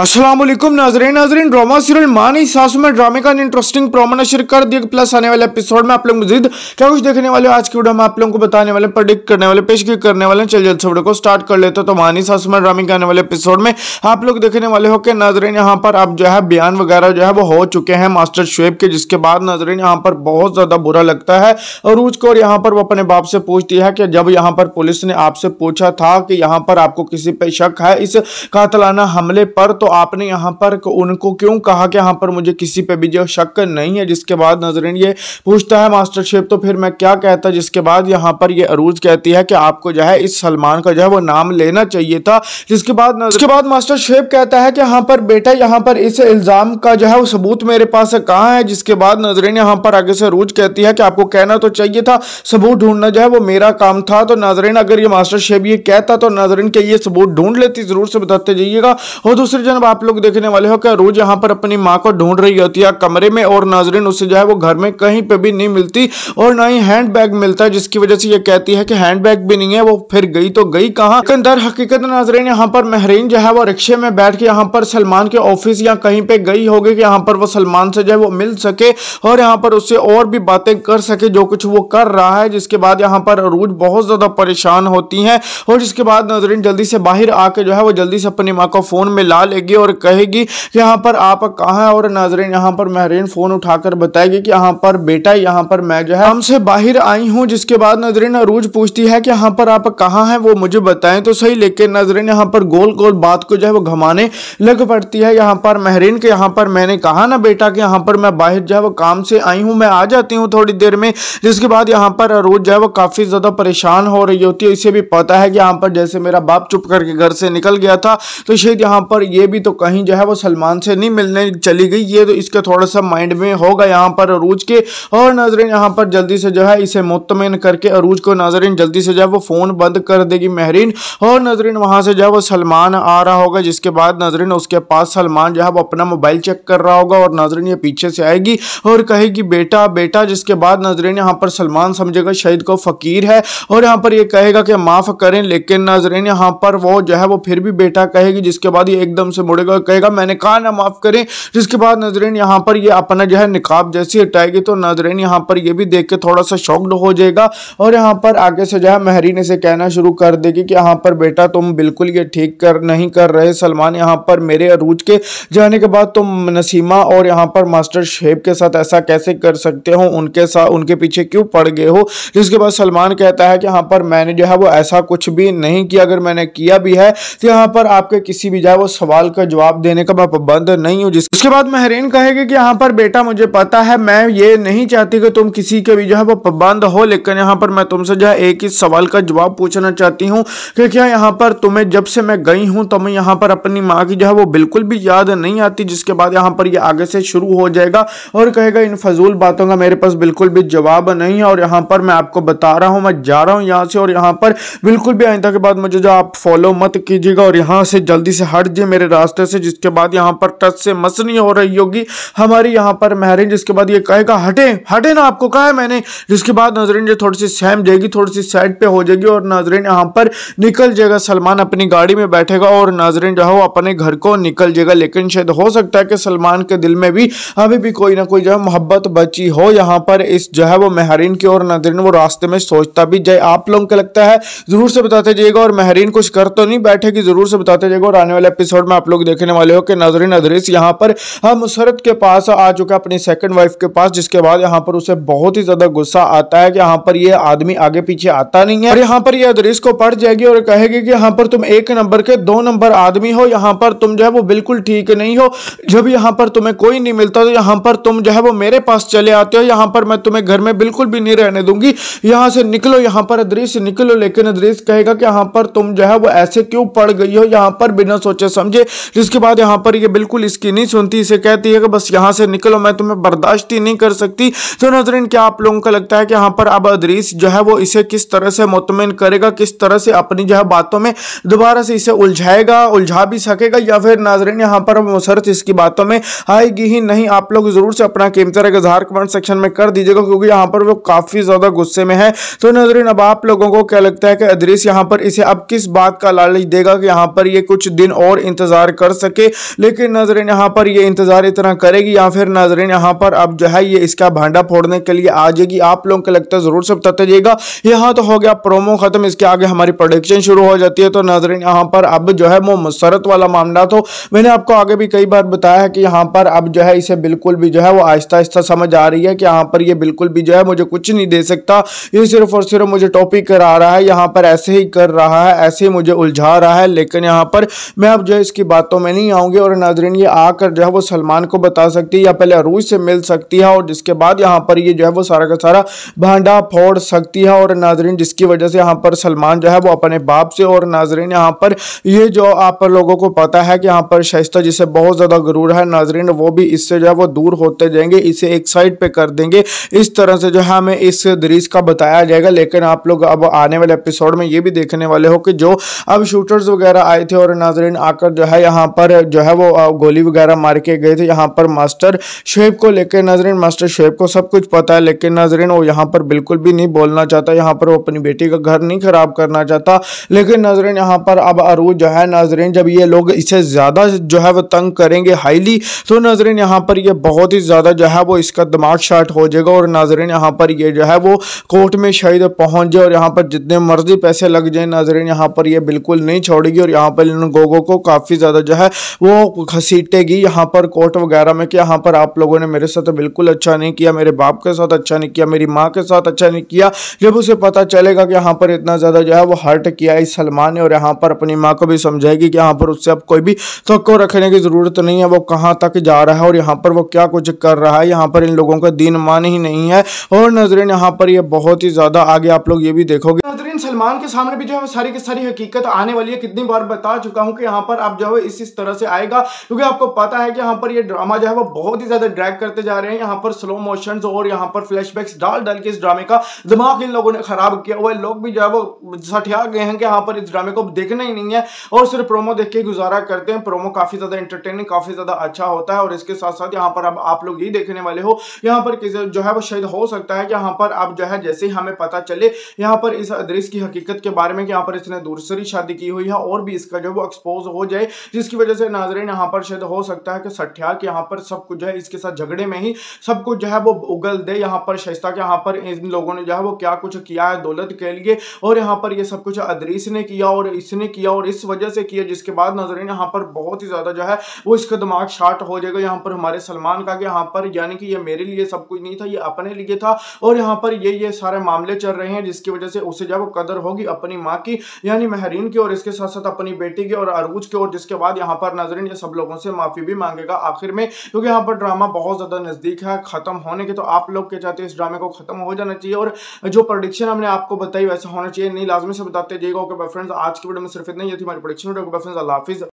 असलम नाजरीन नाजरीन drama serial मानी सासू में ड्रामे का इंटरेस्टिंग प्रोमो ने शेयर कर दिया प्लस आने वाले एपिसोड में आप लोग मजीद क्या कुछ देखने वाले आज की वीडियो में आप लोगों को बताने वाले प्रडिक्ट करने वाले पेशगी करने वाले चल जल्द से वीडियो को स्टार्ट कर लेते हो तो मानी सासू में ड्रामे के आने वाले एपिसोड में आप लोग देखने वाले हो कि नाजरीन यहाँ पर आप जो है बयान वगैरह जो है वो हो चुके हैं मास्टर शुएब के जिसके बाद नाजरीन यहाँ पर बहुत ज़्यादा बुरा लगता है और रूज कौर यहाँ पर वो अपने बाप से पूछती है कि जब यहाँ पर पुलिस ने आपसे पूछा था कि यहाँ पर आपको किसी पे शक है इस कातलाना हमले पर तो आपने यहाँ पर उनको क्यों कहा कि यहाँ पर मुझे किसी पे भी जो शक नहीं है जिसके बाद नजरिन ये पूछता है मास्टर शेफ तो फिर मैं क्या कहता जिसके बाद यहाँ पर ये अरूज कहती है कि आपको जो है इस सलमान का जो है वो नाम लेना चाहिए था जिसके बाद उसके बाद मास्टर शेफ कहता है कि यहाँ पर बेटा यहाँ पर इस इल्ज़ाम का जो है वो सबूत मेरे पास कहाँ है जिसके बाद नजरिन यहाँ पर आगे से अरूज कहती है कि आपको कहना तो चाहिए था सबूत ढूंढना जो है वो मेरा काम था तो नाजरीन अगर ये मास्टर शेफ ये कहता तो नाजरीन के ये सबूत ढूंढ लेती ज़रूर से बताते जाइएगा और दूसरे जन अब आप लोग देखने वाले हो क्या रोज यहाँ पर अपनी माँ को ढूंढ रही होती है कमरे में और नाजरीन उसे जो है वो घर में कहीं पर भी नहीं मिलती और ना ही हैंड बैग मिलता है जिसकी वजह से ये कहती है कि हैंड बैग भी नहीं है वो फिर गई तो गई कहाँ लेकिन दर हकीकत नाजरीन यहाँ पर महरीन जो है वो रिक्शे में बैठ के यहाँ पर सलमान के ऑफिस या कहीं पर गई होगी कि यहाँ पर वो सलमान से जो है वो मिल सके और यहाँ पर उससे और भी बातें कर सके जो कुछ वो कर रहा है जिसके बाद यहाँ पर रूज बहुत ज़्यादा परेशान होती हैं और जिसके बाद नाजरीन जल्दी से बाहर आके जो है वो जल्दी से अपनी माँ को फ़ोन में ला ले आएगी और कहेगी यहाँ पर आप कहाँ हैं और नाजरीन यहाँ पर महरीन फ़ोन उठाकर बताएगी कि यहाँ पर बेटा यहाँ पर मैं जो है हमसे बाहर आई हूँ जिसके बाद नाजरीन अरूज पूछती है कि यहाँ पर आप कहाँ हैं वो मुझे बताएं तो सही लेकिन नाजरीन यहाँ पर गोल गोल बात को जो है वो घमाने लग पड़ती है यहाँ पर महरीन के यहाँ पर मैंने कहा ना बेटा कि यहाँ पर मैं बाहर जो है वो काम से आई हूँ मैं आ जाती हूँ थोड़ी देर में जिसके बाद यहाँ पर अरूज जो है वो काफ़ी ज़्यादा परेशान हो रही होती है इसे भी पता है कि यहाँ पर जैसे मेरा बाप चुप करके घर से निकल गया था तो शायद यहाँ पर ये भी तो कहीं जो है वो सलमान से नहीं मिलने चली गई ये तो इसके थोड़ा सा माइंड में होगा यहाँ पर अरूज के और नाजरन यहाँ पर जल्दी से जो है इसे मुतमिन करके अरूज को नाजरन जल्दी से जो है वो फ़ोन बंद कर देगी महरीन और नाजरन वहाँ से जो है वो सलमान आ रहा होगा जिसके बाद नाजरन उसके पास सलमान जो है वो अपना मोबाइल चेक कर रहा होगा और नाजरन ये पीछे से आएगी और कहेगी बेटा बेटा जिसके बाद नाजरन यहाँ पर सलमान समझेगा शहीद को फ़कीर है और यहाँ पर ये कहेगा कि माफ़ करें लेकिन नाजरन यहाँ पर वो जो है वो फिर भी बेटा कहेगी जिसके बाद ये एकदम से से मुड़ेगा कहेगा मैंने कहा ना माफ़ करें जिसके बाद नजरेन यहाँ पर ये अपना जो है निकाब जैसी हटाएगी तो नजरेन यहाँ पर ये भी देख के थोड़ा सा शॉक्ड हो जाएगा और यहाँ पर आगे से जो है महरीन इसे कहना शुरू कर देगी कि यहाँ पर बेटा तुम बिल्कुल ये ठीक कर नहीं कर रहे सलमान यहाँ पर मेरे अरूज के जाने के बाद तुम नसीमा और यहाँ पर मास्टर शेब के साथ ऐसा कैसे कर सकते हो उनके साथ उनके पीछे क्यों पड़ गए हो जिसके बाद सलमान कहता है कि यहाँ पर मैंने जो है वो ऐसा कुछ भी नहीं किया अगर मैंने किया भी है तो यहाँ पर आपके किसी भी जो है वो सवाल का जवाब देने का मैं पाबंद नहीं हूँ जिसके बाद महरीन कहेगी कि यहाँ पर बेटा मुझे पता है मैं ये नहीं चाहती कि तुम किसी के भी जो है वो पाबंद हो लेकिन यहाँ पर मैं तुमसे जो है एक ही सवाल का जवाब पूछना चाहती हूँ कि क्या यहाँ पर तुम्हें जब से मैं गई हूँ तो मैं यहाँ पर अपनी माँ की जो है वो बिल्कुल भी याद नहीं आती जिसके बाद यहाँ पर ये यह आगे से शुरू हो जाएगा और कहेगा इन फजूल बातों का मेरे पास बिल्कुल भी जवाब नहीं है और यहाँ पर मैं आपको बता रहा हूँ मैं जा रहा हूँ यहाँ से और यहाँ पर बिल्कुल भी आइंदा के बाद मुझे जो आप फॉलो मत कीजिएगा और यहाँ से जल्दी से हट जाए मेरे रास्ते से जिसके बाद यहाँ पर टच से मसनी हो रही होगी हमारी यहाँ पर महरिन जिसके बाद ये कहेगा हटे हटे ना आपको कहा है मैंने जिसके बाद नाजरीन जो थोड़ी सी सहम जाएगी थोड़ी सी साइड पे हो जाएगी और नाजरीन यहाँ पर निकल जाएगा सलमान अपनी गाड़ी में बैठेगा और नाजरीन जो है वो अपने घर को निकल जाएगा लेकिन शायद हो सकता है कि सलमान के दिल में भी अभी भी कोई ना कोई जो है मोहब्बत बची हो यहाँ पर इस जो है वो महरीन की और नाजरीन वो रास्ते में सोचता भी जाए आप लोगों को लगता है जरूर से बताते जाइएगा और महरीन कुछ कर तो नहीं बैठेगी जरूर से बताते जाएगा और आने वाले एपिसोड में आप लोग देखने वाले हो कि नजरिन अदरीस यहाँ पर मुसरत के पास आ चुका है अपनी सेकंड वाइफ के पास जिसके बाद यहाँ पर उसे बहुत ही ज़्यादा गुस्सा आता है कि यहाँ पर ये आदमी आगे पीछे आता नहीं है और यहाँ पर ये अदरीस को पढ़ जाएगी और कहेगी कि यहाँ पर तुम एक नंबर के दो नंबर आदमी हो यहाँ पर तुम जो है वो बिल्कुल ठीक नहीं हो जब यहाँ पर तुम्हें कोई नहीं मिलता तो यहाँ पर तुम जो है वो मेरे पास चले आते हो यहाँ पर मैं तुम्हें घर में बिल्कुल भी नहीं रहने दूंगी यहाँ से निकलो यहाँ पर अदरीस निकलो लेकिन अदरीस कहेगा कि यहाँ पर तुम जो है वो ऐसे क्यों पड़ गई हो यहाँ पर बिना सोचे समझे जिसके बाद यहाँ पर ये बिल्कुल इसकी नहीं सुनती इसे कहती है कि बस यहाँ से निकलो मैं तुम्हें बर्दाश्त ही नहीं कर सकती तो नजरिन क्या आप लोगों को लगता है कि यहाँ पर अब अदरीस जो है वो इसे किस तरह से मुतमिन करेगा किस तरह से अपनी जो है बातों में दोबारा से इसे उलझाएगा उलझा भी सकेगा या फिर नाजरीन यहाँ पर मुसरत इसकी बातों में आएगी ही नहीं आप लोग ज़रूर से अपना कीमतर है इजहार कमेंट सेक्शन में कर दीजिएगा क्योंकि यहाँ पर वो काफ़ी ज़्यादा गुस्से में है तो नजरिन अब आप लोगों को क्या लगता है कि अदरीस यहाँ पर इसे अब किस बात का लालच देगा कि यहाँ पर ये कुछ दिन और इंतज़ार इंतज़ार कर सके लेकिन नजरें यहाँ पर ये इंतज़ार इतना करेगी या फिर नजरें यहाँ पर अब जो है ये इसका भांडा फोड़ने के लिए आ जाएगी आप लोगों को लगता है ज़रूर से बता जाएगा यहाँ तो हो गया प्रोमो ख़त्म इसके आगे हमारी प्रोडक्शन शुरू हो जाती है तो नजरें यहाँ पर अब जो है वो मुसरत वाला मामला तो मैंने आपको आगे भी कई बार बताया है कि यहाँ पर अब जो है इसे बिल्कुल भी जो है वो आहिस्ता आहिस्ता समझ आ रही है कि यहाँ पर ये बिल्कुल भी जो है मुझे कुछ नहीं दे सकता ये सिर्फ और सिर्फ मुझे टॉपिक करा रहा है यहाँ पर ऐसे ही कर रहा है ऐसे ही मुझे उलझा रहा है लेकिन यहाँ पर मैं अब जो है इसकी बातों में नहीं आऊँगी और नाजरीन ये आकर जो है वो सलमान को बता सकती है या पहले अरूज से मिल सकती है और जिसके बाद यहाँ पर ये जो है वो सारा का सारा भांडा फोड़ सकती है और नाजरीन जिसकी वजह से यहाँ पर सलमान जो है वो अपने बाप से और नाजरीन यहाँ पर ये जो आप लोगों को पता है कि यहाँ पर शैस्ता जिसे बहुत ज़्यादा गुरूर है नाजरीन वो भी इससे जो है वो दूर होते जाएंगे इसे एक साइड पे कर देंगे इस तरह से जो है हमें इस दरीज का बताया जाएगा लेकिन आप लोग अब आने वाले एपिसोड में ये भी देखने वाले हो कि जो अब शूटर्स वगैरह आए थे और नाजरीन आकर जो है यहाँ पर जो है वो गोली वगैरह मार के गए थे यहाँ पर मास्टर शेब को लेकर नजरें मास्टर शेब को सब कुछ पता है लेकिन नजरें वो यहाँ पर बिल्कुल भी नहीं बोलना चाहता यहाँ पर वो अपनी बेटी का घर नहीं ख़राब करना चाहता लेकिन नजरें यहाँ पर अब अरूज जो है नजरें जब ये लोग इसे ज़्यादा जो है वो तंग करेंगे हाईली तो नजरें यहाँ पर ये बहुत ही ज़्यादा जो है वो इसका दिमाग शार्ट हो जाएगा और नजरें यहाँ पर ये जो है वो कोर्ट में शायद पहुंच जाए और यहाँ पर जितने मर्जी पैसे लग जाए नजरें यहाँ पर ये बिल्कुल नहीं छोड़ेगी और यहाँ पर इन गोगों को काफ़ी ज़्यादा जो है वो घसीटेगी यहाँ पर कोर्ट वगैरह में कि यहाँ पर आप लोगों ने मेरे साथ बिल्कुल अच्छा नहीं किया मेरे बाप के साथ अच्छा नहीं किया मेरी माँ के साथ अच्छा नहीं किया जब उसे पता चलेगा कि यहाँ पर इतना ज़्यादा जो है वो हर्ट किया है सलमान ने और यहाँ पर अपनी माँ को भी समझाएगी कि यहाँ पर उससे अब कोई भी तो रखने की ज़रूरत नहीं है वो कहाँ तक जा रहा है और यहाँ पर वो क्या कुछ कर रहा है यहाँ पर इन लोगों का दीन मान ही नहीं है और नजरें यहाँ पर ये बहुत ही ज़्यादा आगे आप लोग ये भी देखोगे नजरिन सलमान के सामने भी जो है सारी की सारी हकीकत आने वाली है कितनी बार बता चुका हूँ कि यहाँ पर आप जो है इस इस तरह से आएगा क्योंकि आपको पता है कि यहाँ पर ये ड्रामा जो है वो बहुत ही ज्यादा ड्रैग करते जा रहे हैं यहाँ पर स्लो मोशन और यहाँ पर फ्लैशबैक्स डाल डाल के इस ड्रामे का दिमाग इन लोगों ने खराब किया हुआ है लोग भी जो है वो सठिया गए हैं कि यहाँ पर इस ड्रामे को देखना ही नहीं है और सिर्फ प्रोमो देख के गुजारा करते हैं प्रोमो काफी ज्यादा इंटरटेनिंग काफी ज्यादा अच्छा होता है और इसके साथ साथ यहाँ पर अब आप लोग यही देखने वाले हो यहाँ पर जो है वो शायद हो सकता है कि यहाँ पर अब जो है जैसे ही हमें पता चले यहाँ पर इस अदृश्य की हकीकत के बारे में यहाँ पर इसने दूसरी शादी की हुई है और भी इसका जो वो एक्सपोज हो जाए जिसकी वजह से नाजरीन यहाँ पर शायद हो सकता है कि सठिया के यहाँ पर सब कुछ है इसके साथ झगड़े में ही सब कुछ जो है वो उगल दे यहाँ पर शिस्ता के यहाँ पर इन लोगों ने जो है वो क्या कुछ किया है दौलत के लिए और यहाँ पर ये सब कुछ अदरीस ने किया और इसने किया और इस वजह से किया जिसके बाद नाजरीन यहाँ पर बहुत ही ज़्यादा जो है वो इसका दिमाग शार्ट हो जाएगा यहाँ पर हमारे सलमान का कि यहाँ पर यानी कि ये मेरे लिए सब कुछ नहीं था ये अपने लिए था और यहाँ पर ये ये सारे मामले चल रहे हैं जिसकी वजह से उसे जो है वो कदर होगी अपनी माँ की यानी महरीन की और इसके साथ साथ अपनी बेटी की और अरूज की और जिसके बाद यहाँ पर नाजरीन ये सब लोगों से माफ़ी भी मांगेगा आखिर में क्योंकि यहाँ पर ड्रामा बहुत ज़्यादा नज़दीक है ख़त्म होने के तो आप लोग क्या चाहते हैं इस ड्रामे को ख़त्म हो जाना चाहिए और जो प्रोडिक्शन हमने आपको बताई वैसा होना चाहिए नहीं लाजमी से बताते जाइएगा ओके बाय फ्रेंड्स आज की वीडियो में सिर्फ इतना ही थी हमारी प्रोडिक्शन अल्लाह हाफिज़